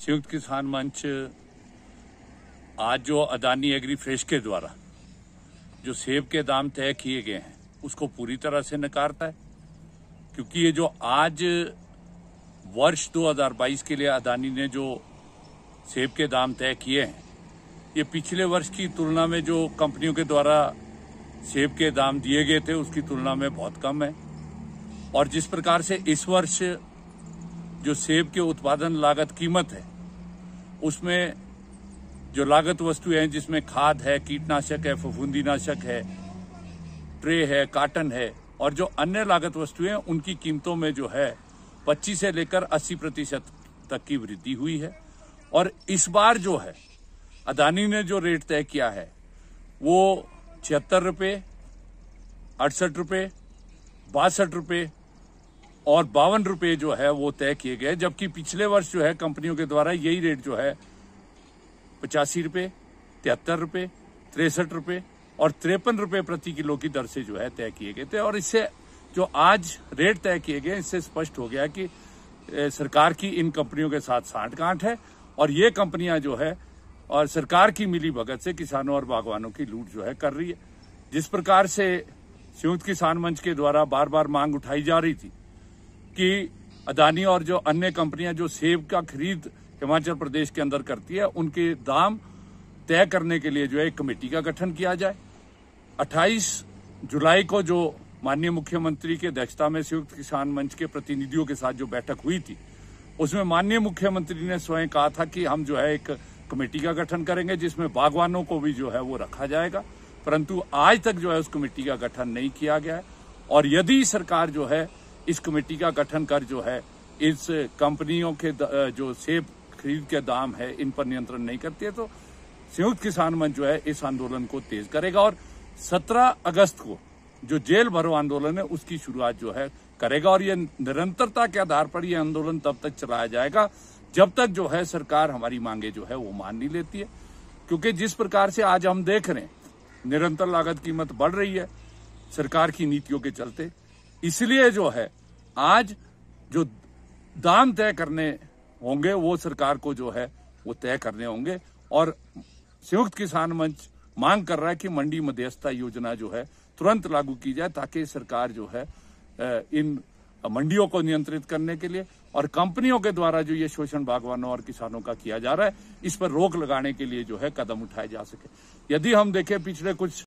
संयुक्त किसान मंच आज जो अदानी एग्री फ्रेश के द्वारा जो सेब के दाम तय किए गए हैं उसको पूरी तरह से नकारता है क्योंकि ये जो आज वर्ष 2022 के लिए अदानी ने जो सेब के दाम तय किए हैं ये पिछले वर्ष की तुलना में जो कंपनियों के द्वारा सेब के दाम दिए गए थे उसकी तुलना में बहुत कम है और जिस प्रकार से इस वर्ष जो सेब के उत्पादन लागत कीमत है उसमें जो लागत वस्तुएं हैं जिसमें खाद है कीटनाशक है नाशक है ट्रे है काटन है और जो अन्य लागत वस्तुएं उनकी कीमतों में जो है 25 से लेकर 80 प्रतिशत तक की वृद्धि हुई है और इस बार जो है अदानी ने जो रेट तय किया है वो छिहत्तर रुपये अड़सठ रुपये बासठ रुपये और बावन रुपए जो है वो तय किए गए जबकि पिछले वर्ष जो है कंपनियों के द्वारा यही रेट जो है पचासी रुपए तिहत्तर रुपए तिरसठ रुपए और तिरपन रुपए प्रति किलो की दर से जो है तय किए गए थे और इससे जो आज रेट तय किए गए इससे स्पष्ट हो गया कि सरकार की इन कंपनियों के साथ साठ गांठ है और ये कंपनियां जो है और सरकार की मिली भगत से किसानों और बागवानों की लूट जो है कर रही है जिस प्रकार से संयुक्त किसान मंच के द्वारा बार बार मांग उठाई जा रही थी कि अदानी और जो अन्य कंपनियां जो सेब का खरीद हिमाचल प्रदेश के अंदर करती है उनके दाम तय करने के लिए जो है एक कमेटी का गठन किया जाए 28 जुलाई को जो माननीय मुख्यमंत्री के अध्यक्षता में संयुक्त किसान मंच के प्रतिनिधियों के साथ जो बैठक हुई थी उसमें माननीय मुख्यमंत्री ने स्वयं कहा था कि हम जो है एक कमेटी का गठन करेंगे जिसमें बागवानों को भी जो है वो रखा जाएगा परंतु आज तक जो है उस कमेटी का गठन नहीं किया गया है और यदि सरकार जो है इस कमेटी का गठन कर जो है इस कंपनियों के जो सेब खरीद के दाम है इन पर नियंत्रण नहीं करती है तो संयुक्त किसान मंच जो है इस आंदोलन को तेज करेगा और 17 अगस्त को जो जेल भरो आंदोलन है उसकी शुरुआत जो है करेगा और ये निरंतरता के आधार पर यह आंदोलन तब तक चलाया जाएगा जब तक जो है सरकार हमारी मांगे जो है वो मान नहीं लेती है क्योंकि जिस प्रकार से आज हम देख रहे हैं निरंतर लागत कीमत बढ़ रही है सरकार की नीतियों के चलते इसलिए जो है आज जो दाम तय करने होंगे वो सरकार को जो है वो तय करने होंगे और संयुक्त किसान मंच मांग कर रहा है कि मंडी मध्यस्थता योजना जो है तुरंत लागू की जाए ताकि सरकार जो है इन मंडियों को नियंत्रित करने के लिए और कंपनियों के द्वारा जो ये शोषण बागवानों और किसानों का किया जा रहा है इस पर रोक लगाने के लिए जो है कदम उठाए जा सके यदि हम देखें पिछले कुछ